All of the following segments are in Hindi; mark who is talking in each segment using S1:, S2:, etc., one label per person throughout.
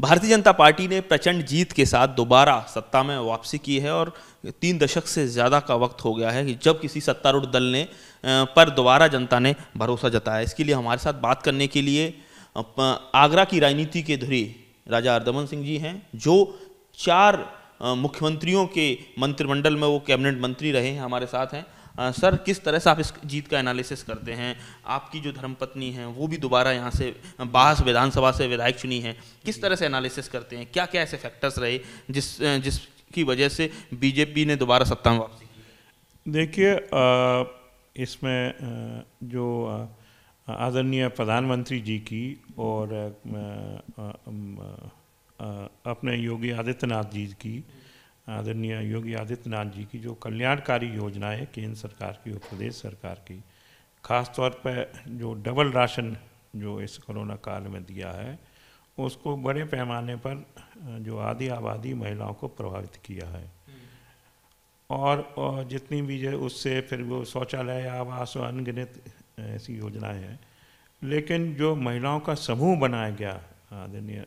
S1: भारतीय जनता पार्टी ने प्रचंड जीत के साथ दोबारा सत्ता में वापसी की है और तीन दशक से ज़्यादा का वक्त हो गया है कि जब किसी सत्तारूढ़ दल ने पर दोबारा जनता ने भरोसा जताया इसके लिए हमारे साथ बात करने के लिए आगरा की राजनीति के धुरी राजा हरदमन सिंह जी हैं जो चार मुख्यमंत्रियों के मंत्रिमंडल में वो कैबिनेट मंत्री रहे हैं हमारे साथ हैं आ, सर किस तरह से आप इस जीत का एनालिसिस करते हैं आपकी जो धर्मपत्नी हैं वो भी दोबारा यहाँ से बाहस विधानसभा से विधायक चुनी है किस तरह से एनालिसिस करते हैं क्या क्या ऐसे फैक्टर्स रहे जिस जिसकी वजह से बीजेपी ने दोबारा सत्ता में वापसी
S2: की देखिए इसमें जो आदरणीय प्रधानमंत्री जी की और अपने योगी आदित्यनाथ जी की आदरणीय योगी आदित्यनाथ जी की जो कल्याणकारी है केंद्र सरकार की और प्रदेश सरकार की खास तौर पर जो डबल राशन जो इस कोरोना काल में दिया है उसको बड़े पैमाने पर जो आदि आबादी महिलाओं को प्रभावित किया है और, और जितनी भी जो उससे फिर वो शौचालय आवास और अनगिनत ऐसी योजनाएं हैं लेकिन जो महिलाओं का समूह बनाया गया आदरणीय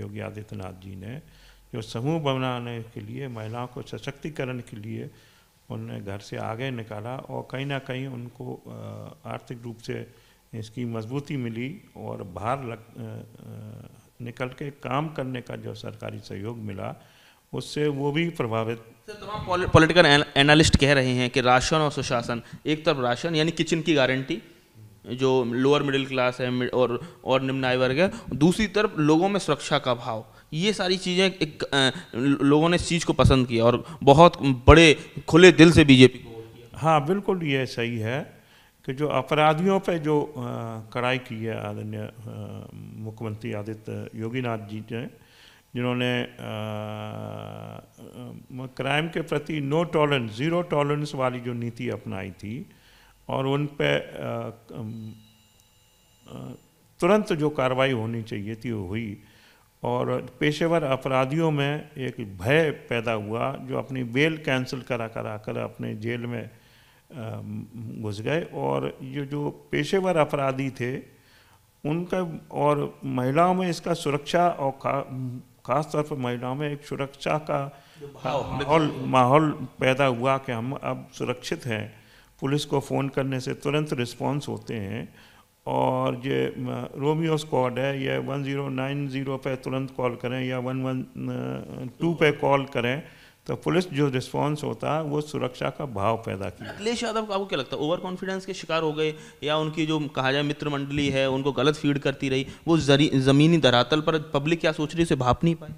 S2: योगी आदित्यनाथ जी ने जो समूह बनाने के लिए महिलाओं को सशक्तिकरण के लिए उन्हें घर से आगे निकाला और कहीं ना कहीं उनको आर्थिक रूप से इसकी मजबूती मिली और बाहर लग निकल के
S1: काम करने का जो सरकारी सहयोग मिला उससे वो भी प्रभावित तमाम तो पॉलिटिकल एनालिस्ट कह रहे हैं कि राशन और सुशासन एक तरफ राशन यानी किचन की गारंटी जो लोअर मिडिल क्लास है और और निम्न आय वर्ग है दूसरी तरफ लोगों में सुरक्षा का भाव ये सारी चीज़ें एक लोगों ने इस चीज़ को पसंद किया और बहुत बड़े खुले दिल से बीजेपी
S2: को हाँ बिल्कुल ये सही है कि जो अपराधियों पे जो कड़ाई की है आदरणीय मुख्यमंत्री आदित्य योगीनाथ जी ने जिन्होंने क्राइम के प्रति नो टॉलरेंस ज़ीरो टॉलरेंस वाली जो नीति अपनाई थी और उन पर तुरंत जो कार्रवाई होनी चाहिए थी वो हुई और पेशेवर अपराधियों में एक भय पैदा हुआ जो अपनी बेल कैंसिल करा करा कर अपने जेल में घुस गए और ये जो पेशेवर अपराधी थे उनका और महिलाओं में इसका सुरक्षा और खा, खास तौर पर महिलाओं में एक सुरक्षा का माहौल माहौल पैदा हुआ कि हम अब सुरक्षित हैं पुलिस को फ़ोन करने से तुरंत रिस्पॉन्स होते हैं और ये रोमियो स्क्वाड है ये वन ज़ीरो नाइन ज़ीरो पर तुरंत कॉल करें या वन वन टू पे कॉल करें तो पुलिस जो रिस्पॉन्स होता है वो सुरक्षा का भाव पैदा किया
S1: अखिलेश यादव आपको क्या लगता है ओवर कॉन्फिडेंस के शिकार हो गए या उनकी जो कहा जाए मित्र मंडली है उनको गलत फीड करती रही वो ज़मीनी धरातल पर पब्लिक क्या सोच रही उसे भाप नहीं पाए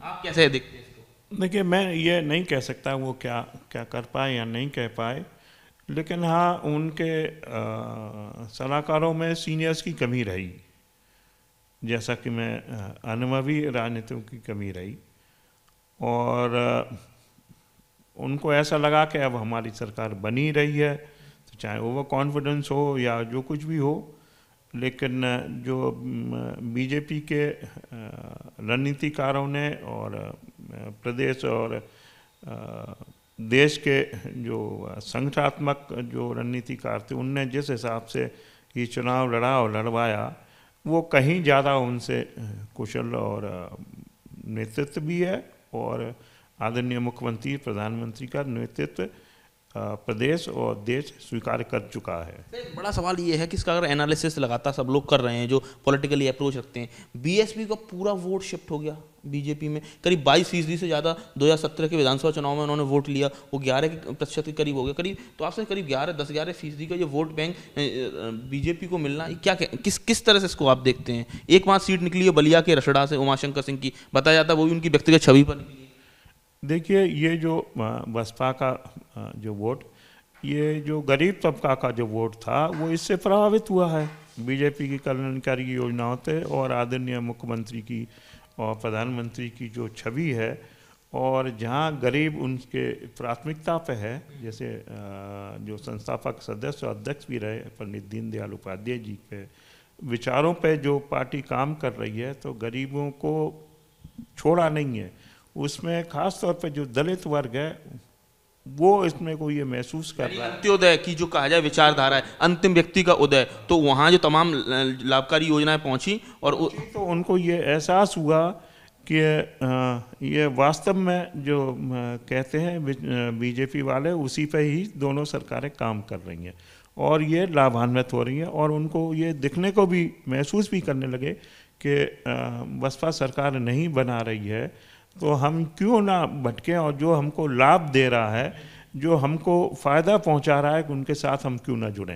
S1: आप कैसे देखते हैं देखिए मैं ये नहीं कह सकता वो क्या
S2: क्या कर पाए या नहीं कह पाए लेकिन हाँ उनके सलाहकारों में सीनियर्स की कमी रही जैसा कि मैं अनुभवी राजनीतियों की कमी रही और उनको ऐसा लगा कि अब हमारी सरकार बनी रही है तो चाहे ओवर कॉन्फिडेंस हो या जो कुछ भी हो लेकिन जो बीजेपी के रणनीतिकारों ने और प्रदेश और देश के जो संगठनात्मक जो रणनीतिकार थे उनने जिस हिसाब से ये चुनाव लड़ा और लड़वाया वो कहीं ज़्यादा उनसे कुशल और नेतृत्व भी है और आदरणीय मुख्यमंत्री प्रधानमंत्री का नेतृत्व प्रदेश और देश स्वीकार कर चुका है
S1: बड़ा सवाल ये है कि इसका अगर एनालिसिस लगातार सब लोग कर रहे हैं जो पॉलिटिकली अप्रोच रखते हैं बीएसपी का पूरा वोट शिफ्ट हो गया बीजेपी में करीब बाईस फीसदी से ज़्यादा 2017 के विधानसभा चुनाव में उन्होंने वोट लिया वो ग्यारह प्रतिशत के करीब हो गया करीब तो आपसे करीब ग्यारह दस ग्यारह फीसदी का ये वोट बैंक बीजेपी को मिलना क्या किस किस तरह से इसको आप देखते हैं एक मात्र सीट निकली है बलिया के रसड़ा से उमाशंकर सिंह की बताया जाता है वो भी उनकी व्यक्तिगत छवि पर निकली
S2: देखिए ये जो बसपा का जो वोट ये जो गरीब तबका का जो वोट था वो इससे प्रभावित हुआ है बीजेपी की कल्याणकारी योजनाओं से और आदरणीय मुख्यमंत्री की और प्रधानमंत्री की जो छवि है और जहाँ गरीब उनके प्राथमिकता पे है जैसे जो संस्थापक सदस्य और अध्यक्ष भी रहे पंडित दीनदयाल उपाध्याय जी पे विचारों पे जो पार्टी काम कर रही है तो गरीबों को छोड़ा नहीं है उसमें ख़ास तौर पे जो दलित वर्ग है वो इसमें को ये महसूस कर रहा है
S1: अंत्योदय की जो कहा जाए विचारधारा है अंतिम व्यक्ति का उदय तो वहाँ जो तमाम लाभकारी योजनाएं पहुँची और उ... तो
S2: उनको ये एहसास हुआ कि ये वास्तव में जो कहते हैं बीजेपी वाले उसी पे ही दोनों सरकारें काम कर रही हैं और ये लाभान्वित हो रही हैं और उनको ये दिखने को भी महसूस भी करने लगे कि बसपा सरकार नहीं बना रही है तो हम क्यों ना भटकें और जो हमको लाभ दे रहा है जो हमको फ़ायदा पहुंचा रहा है उनके साथ हम क्यों ना जुड़े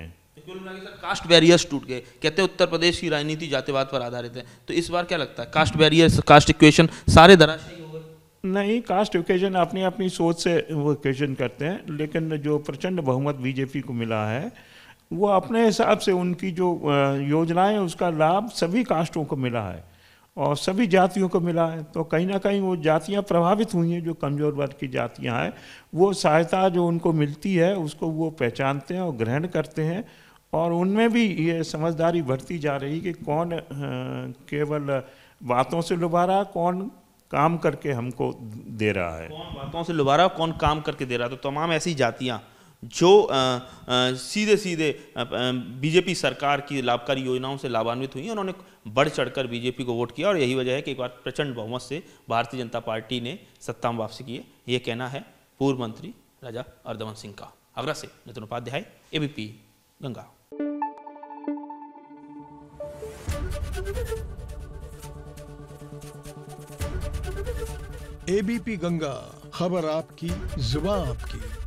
S1: कास्ट बैरियर्स टूट गए कहते हैं उत्तर प्रदेश की राजनीति जातिवाद पर आधारित है तो इस बार क्या लगता है कास्ट बैरियर्स कास्ट इक्वेशन सारे दरा हो
S2: गए नहीं कास्ट इक्वेशन अपनी अपनी सोच से वो इक्वेशन करते हैं लेकिन जो प्रचंड बहुमत बीजेपी को मिला है वो अपने हिसाब से उनकी जो योजनाएं उसका लाभ सभी कास्टों को मिला है और सभी जातियों को मिला है तो कहीं ना कहीं वो जातियां प्रभावित हुई हैं जो कमज़ोर वर्ग की जातियां हैं वो सहायता जो उनको मिलती है उसको वो पहचानते हैं और ग्रहण करते हैं और उनमें भी ये समझदारी बढ़ती जा रही कि कौन केवल बातों से लुभा रहा कौन काम करके हमको
S1: दे रहा है कौन बातों से लुभा रहा कौन काम करके दे रहा है तो तमाम ऐसी जातियाँ जो सीधे सीधे बीजेपी सरकार की लाभकारी योजनाओं से लाभान्वित हुई उन्होंने बढ़ चढ़कर बीजेपी को वोट किया और यही वजह है कि एक बार प्रचंड बहुमत से भारतीय जनता पार्टी ने सत्ता में वापसी की है ये कहना है पूर्व मंत्री राजा अर्धवन सिंह का आगरा से नितिन उपाध्याय एबीपी गंगा
S2: एबीपी गंगा खबर आपकी जुबा आपकी